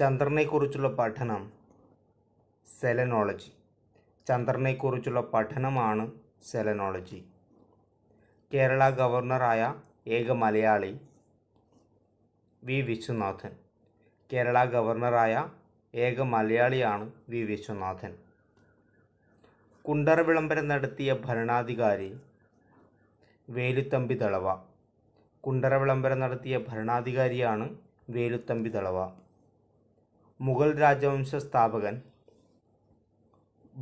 ചന്ദ്രനെക്കുറിച്ചുള്ള പഠനം സെലനോളജി ചന്ദ്രനെക്കുറിച്ചുള്ള പഠനമാണ് സെലനോളജി കേരള ഗവർണറായ ഏക മലയാളി വി വിശ്വനാഥൻ കേരള ഗവർണറായ ഏക മലയാളിയാണ് വി വിശ്വനാഥൻ കുണ്ടറ വിളംബരം നടത്തിയ ഭരണാധികാരി വേലുത്തമ്പി തളവ കുണ്ടറ വിളംബരം നടത്തിയ ഭരണാധികാരിയാണ് വേലുത്തമ്പി തളവ മുഗൾ രാജവംശ സ്ഥാപകൻ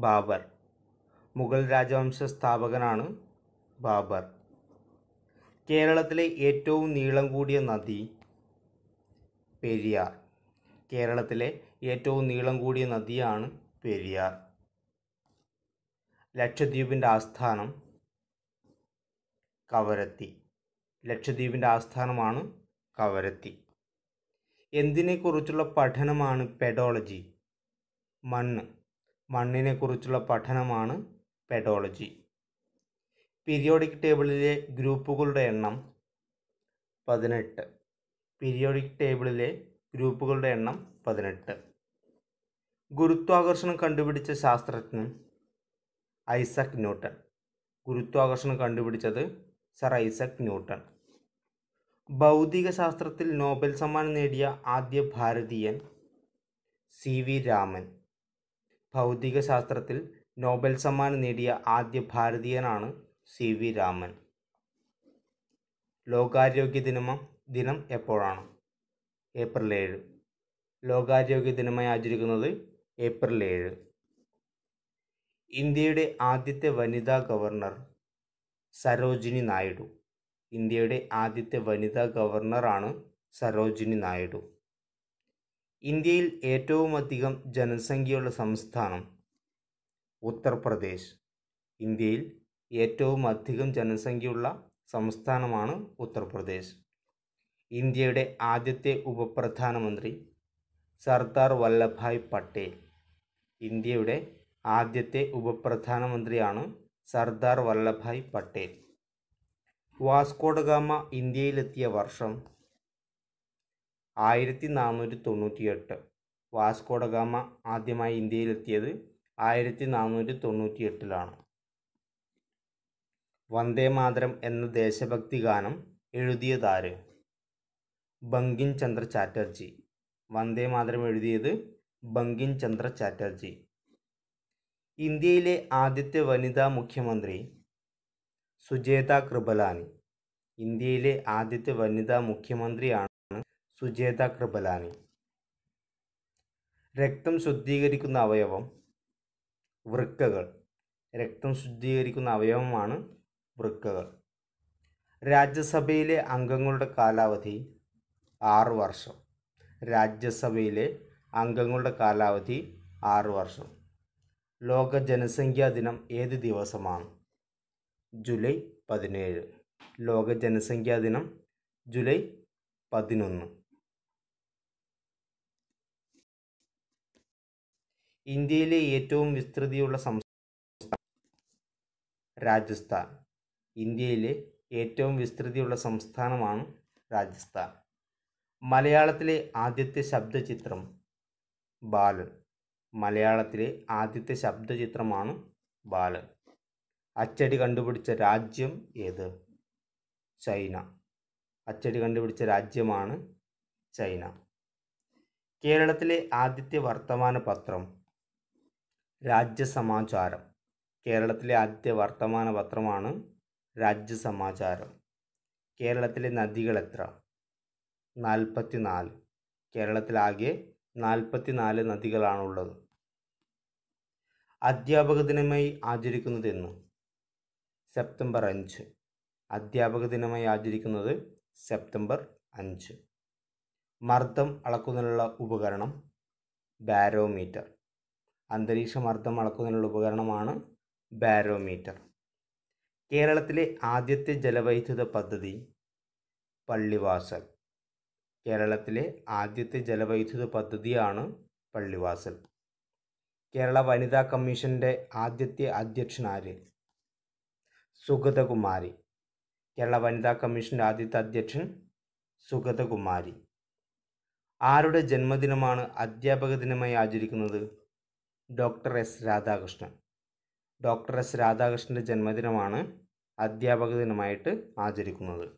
ബാബർ മുഗൾ രാജവംശ സ്ഥാപകനാണ് ബാബർ കേരളത്തിലെ ഏറ്റവും നീളം കൂടിയ നദി പെരിയാർ കേരളത്തിലെ ഏറ്റവും നീളം കൂടിയ നദിയാണ് പെരിയാർ ലക്ഷദ്വീപിൻ്റെ ആസ്ഥാനം കവരത്തി ലക്ഷദ്വീപിൻ്റെ ആസ്ഥാനമാണ് കവരത്തി എന്തിനെക്കുറിച്ചുള്ള പഠനമാണ് പെഡോളജി മണ്ണ് മണ്ണിനെക്കുറിച്ചുള്ള പഠനമാണ് പെഡോളജി പീരിയോഡിക് ടേബിളിലെ ഗ്രൂപ്പുകളുടെ എണ്ണം പതിനെട്ട് പീരിയോഡിക് ടേബിളിലെ ഗ്രൂപ്പുകളുടെ എണ്ണം പതിനെട്ട് ഗുരുത്വാകർഷണം കണ്ടുപിടിച്ച ശാസ്ത്രജ്ഞൻ ഐസക് ന്യൂട്ടൺ ഗുരുത്വാകർഷണം കണ്ടുപിടിച്ചത് സർ ഐസക് ന്യൂട്ടൺ ഭൗതികശാസ്ത്രത്തിൽ നോബൽ സമ്മാനം നേടിയ ആദ്യ ഭാരതീയൻ സി വി രാമൻ ഭൗതികശാസ്ത്രത്തിൽ നോബൽ സമ്മാനം നേടിയ ആദ്യ ഭാരതീയനാണ് സി വി രാമൻ ലോകാരോഗ്യ ദിനം ദിനം എപ്പോഴാണ് ഏപ്രിൽ ഏഴ് ലോകാരോഗ്യ ദിനമായി ആചരിക്കുന്നത് ഏപ്രിൽ ഏഴ് ഇന്ത്യയുടെ ആദ്യത്തെ വനിതാ ഗവർണർ സരോജിനി നായിഡു ഇന്ത്യയുടെ ആദ്യത്തെ വനിതാ ഗവർണറാണ് സരോജിനി നായിഡു ഇന്ത്യയിൽ ഏറ്റവുമധികം ജനസംഖ്യയുള്ള സംസ്ഥാനം ഉത്തർപ്രദേശ് ഇന്ത്യയിൽ ഏറ്റവും അധികം ജനസംഖ്യയുള്ള സംസ്ഥാനമാണ് ഉത്തർപ്രദേശ് ഇന്ത്യയുടെ ആദ്യത്തെ ഉപപ്രധാനമന്ത്രി സർദാർ വല്ലഭായ് പട്ടേൽ ഇന്ത്യയുടെ ആദ്യത്തെ ഉപപ്രധാനമന്ത്രിയാണ് സർദാർ വല്ലഭായ് പട്ടേൽ വാസ്കോഡഗാമ ഇന്ത്യയിലെത്തിയ വർഷം ആയിരത്തി നാനൂറ്റി തൊണ്ണൂറ്റിയെട്ട് വാസ്കോഡഗാമ ആദ്യമായി ഇന്ത്യയിലെത്തിയത് ആയിരത്തി നാനൂറ്റി തൊണ്ണൂറ്റിയെട്ടിലാണ് വന്ദേ മാതരം എന്ന ദേശഭക്തി ഗാനം എഴുതിയതാര് ബങ്കിൻ ചന്ദ്ര ചാറ്റർജി വന്ദേ മാതരം എഴുതിയത് ബങ്കിൻ ചന്ദ്ര ചാറ്റർജി ഇന്ത്യയിലെ ആദ്യത്തെ വനിതാ മുഖ്യമന്ത്രി സുജേത കൃപലാനി ഇന്ത്യയിലെ ആദ്യത്തെ വനിതാ മുഖ്യമന്ത്രിയാണ് സുജേത കൃപലാനി രക്തം ശുദ്ധീകരിക്കുന്ന അവയവം വൃക്കകൾ രക്തം ശുദ്ധീകരിക്കുന്ന അവയവമാണ് വൃക്കകൾ രാജ്യസഭയിലെ അംഗങ്ങളുടെ കാലാവധി ആറു വർഷം രാജ്യസഭയിലെ അംഗങ്ങളുടെ കാലാവധി ആറു വർഷം ലോക ജനസംഖ്യാ ദിനം ഏത് ദിവസമാണ് ജൂലൈ പതിനേഴ് ലോക ജനസംഖ്യാ ദിനം ജൂലൈ പതിനൊന്ന് ഇന്ത്യയിലെ ഏറ്റവും വിസ്തൃതിയുള്ള സംസ്ഥാനം രാജസ്ഥാൻ ഇന്ത്യയിലെ ഏറ്റവും വിസ്തൃതിയുള്ള സംസ്ഥാനമാണ് രാജസ്ഥാൻ മലയാളത്തിലെ ആദ്യത്തെ ശബ്ദചിത്രം ബാലൻ മലയാളത്തിലെ ആദ്യത്തെ ശബ്ദചിത്രമാണ് ബാലൻ അച്ചടി കണ്ടുപിടിച്ച രാജ്യം ഏത് ചൈന അച്ചടി കണ്ടുപിടിച്ച രാജ്യമാണ് ചൈന കേരളത്തിലെ ആദ്യത്തെ വർത്തമാന പത്രം രാജ്യസമാചാരം കേരളത്തിലെ ആദ്യത്തെ വർത്തമാന പത്രമാണ് രാജ്യസമാചാരം കേരളത്തിലെ നദികൾ എത്ര നാല് കേരളത്തിലാകെ നാല് നദികളാണുള്ളത് അധ്യാപക ദിനമായി ആചരിക്കുന്നത് സെപ്റ്റംബർ അഞ്ച് അധ്യാപക ദിനമായി ആചരിക്കുന്നത് സെപ്റ്റംബർ അഞ്ച് മർദ്ദം അളക്കുന്നതിനുള്ള ഉപകരണം ബാരോമീറ്റർ അന്തരീക്ഷ മർദ്ദം അളക്കുന്നതിനുള്ള ഉപകരണമാണ് ബാരോമീറ്റർ കേരളത്തിലെ ആദ്യത്തെ ജലവൈദ്യുത പദ്ധതി പള്ളിവാസൽ കേരളത്തിലെ ആദ്യത്തെ ജലവൈദ്യുത പദ്ധതിയാണ് പള്ളിവാസൽ കേരള വനിതാ കമ്മീഷൻ്റെ ആദ്യത്തെ അധ്യക്ഷനാര് സുഗതകുമാരി കേരള വനിതാ കമ്മീഷൻ്റെ ആദ്യത്തെ അധ്യക്ഷൻ സുഗതകുമാരി ആരുടെ ജന്മദിനമാണ് അധ്യാപക ദിനമായി ആചരിക്കുന്നത് doctor S Radhakrishnan doctor S രാധാകൃഷ്ണൻ്റെ ജന്മദിനമാണ് അധ്യാപക ദിനമായിട്ട് ആചരിക്കുന്നത്